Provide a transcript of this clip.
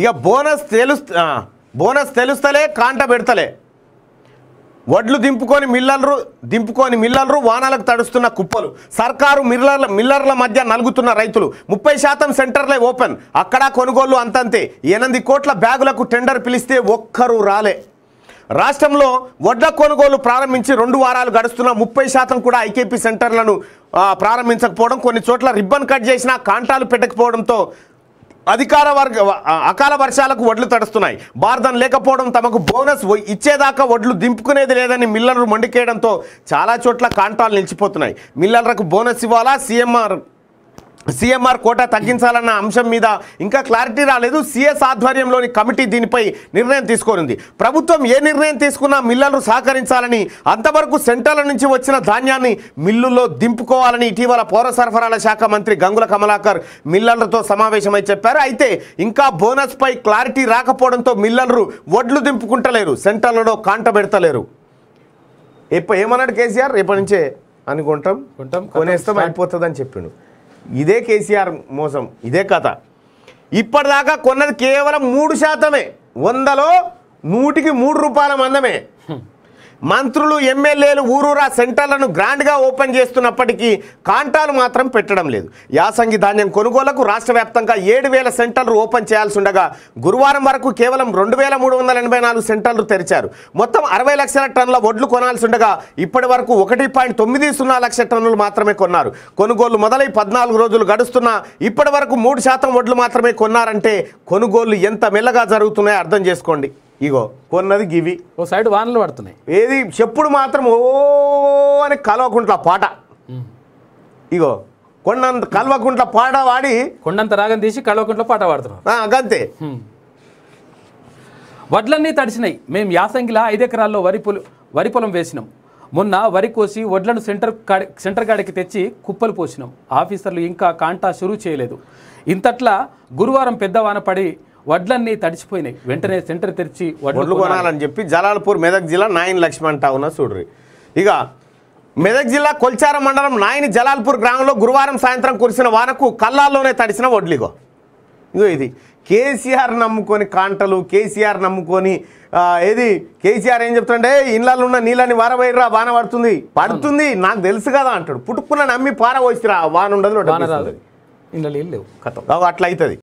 ఇక బోనస్ తెలు బోనస్ తెలుస్తలే కాంట పెడతలే వడ్లు దింపుకొని మిల్లర్లు దింపుకొని మిల్లర్లు వానాలకు తడుస్తున్న కుప్పలు సర్కారు మిల్లర్ల మిల్లర్ల మధ్య నలుగుతున్న రైతులు ముప్పై శాతం సెంటర్లే ఓపెన్ అక్కడ కొనుగోలు అంతంతే ఎనిమిది కోట్ల బ్యాగులకు టెండర్ పిలిస్తే ఒక్కరూ రాలే రాష్ట్రంలో వడ్ల కొనుగోలు ప్రారంభించి రెండు వారాలు గడుస్తున్న ముప్పై శాతం కూడా ఐకేపీ సెంటర్లను ప్రారంభించకపోవడం కొన్ని చోట్ల రిబ్బన్ కట్ చేసినా కాంటాలు పెట్టకపోవడంతో అధికార వర్గ అకాల వర్షాలకు వడ్లు తడుస్తున్నాయి భారతం లేకపోవడం తమకు బోనస్ ఇచ్చేదాకా వడ్లు దింపుకునేది లేదని మిల్లర్లు మండికేయడంతో చాలా చోట్ల కాంటాలు నిలిచిపోతున్నాయి మిల్లర్లకు బోనస్ ఇవ్వాలా సీఎంఆర్ సీఎంఆర్ కోటా తగ్గించాలన్న అంశం మీద ఇంకా క్లారిటీ రాలేదు సీఎస్ ఆధ్వర్యంలోని కమిటీ దీనిపై నిర్ణయం తీసుకోనుంది ప్రభుత్వం ఏ నిర్ణయం తీసుకున్నా మిల్లర్లు సహకరించాలని అంతవరకు సెంటర్ల నుంచి వచ్చిన ధాన్యాన్ని మిల్లుల్లో దింపుకోవాలని ఇటీవల పౌర సరఫరాల శాఖ మంత్రి గంగుల కమలాకర్ మిల్లర్లతో సమావేశమై చెప్పారు అయితే ఇంకా బోనస్పై క్లారిటీ రాకపోవడంతో మిల్లర్లు వడ్లు దింపుకుంటలేరు సెంటర్లలో కాంట పెడతలేరు ఏమన్నాడు కేసీఆర్ రేపటి నుంచే అనుకుంటాం కొనేస్తాం అయిపోతుంది అని చెప్పిండు ఇదే కేసీఆర్ మోసం ఇదే కథ ఇప్పటిదాకా కొన్నది కేవలం మూడు శాతమే వందలో నూటికి మూడు రూపాయల మందమే మంత్రులు ఎమ్మెల్యేలు ఊరూరా సెంటర్లను గ్రాండ్గా ఓపెన్ చేస్తున్నప్పటికీ కాంటాలు మాత్రం పెట్టడం లేదు యాసంగి ధాన్యం కొనుగోలకు రాష్ట్ర వ్యాప్తంగా ఏడు వేల సెంటర్లు ఓపెన్ చేయాల్సి ఉండగా గురువారం వరకు కేవలం రెండు వేల మూడు వందల ఎనభై నాలుగు సెంటర్లు తెరిచారు మొత్తం అరవై లక్షల టన్నుల వడ్లు కొనాల్సి ఉండగా ఇప్పటి వరకు ఒకటి పాయింట్ తొమ్మిది సున్నా లక్ష టన్నులు మాత్రమే కొన్నారు కొనుగోలు మొదలై పద్నాలుగు రోజులు గడుస్తున్నా ఇప్పటి వరకు మూడు శాతం వడ్లు మాత్రమే కొన్నారంటే కొనుగోళ్లు ఎంత మెల్లగా జరుగుతున్నాయో అర్థం చేసుకోండి ఇగో కొన్నది గివి ఓ సైడ్ వానలు పడుతున్నాయి ఏది చెప్పుడు మాత్రం ఓ అని కలవకుంట్ల పాట ఇగో కొండంత కల్వకుంట్ల పాట వాడి కొండంత రాగం తీసి కల్వకుంట్ల పాట పాడుతున్నాం అంతే వడ్లన్నీ తడిసినాయి మేము యాసంగిలా ఐదు ఎకరాల్లో వరి పొలం వరి పొలం వేసినాం మొన్న వరి కోసి వడ్లను సెంటర్ కాడి సెంటర్ కాడికి తెచ్చి కుప్పలు పోసినాం ఆఫీసర్లు ఇంకా కాంటా షురూ చేయలేదు ఇంతట్లా గురువారం పెద్ద వాన పడి వడ్లన్నీ తడిచిపోయినాయి వెంటనే సెంటర్ తెరిచి వడ్లు కొనాలని చెప్పి జలాల్పూర్ మెదక్ జిల్లా నాయన్ లక్ష్మణ్ టౌన్ చూడ్రి ఇక మెదక్ జిల్లా కొల్చార మండలం నాయని జలాల్పూర్ గ్రామంలో గురువారం సాయంత్రం కురిసిన వానకు కల్లాల్లోనే తడిసిన వడ్లిగో ఇదో ఇది కేసీఆర్ నమ్ముకొని కాంటలు కేసీఆర్ నమ్ముకొని ఏది కేసీఆర్ ఏం చెప్తుంటే ఇళ్ళలో ఉన్న నీళ్ళని వారవైరా బాణ పడుతుంది పడుతుంది నాకు తెలుసు కదా అంటాడు పుట్టుకున్న నమ్మి పారవోసిరా వాన ఉండదు అట్లా అవుతుంది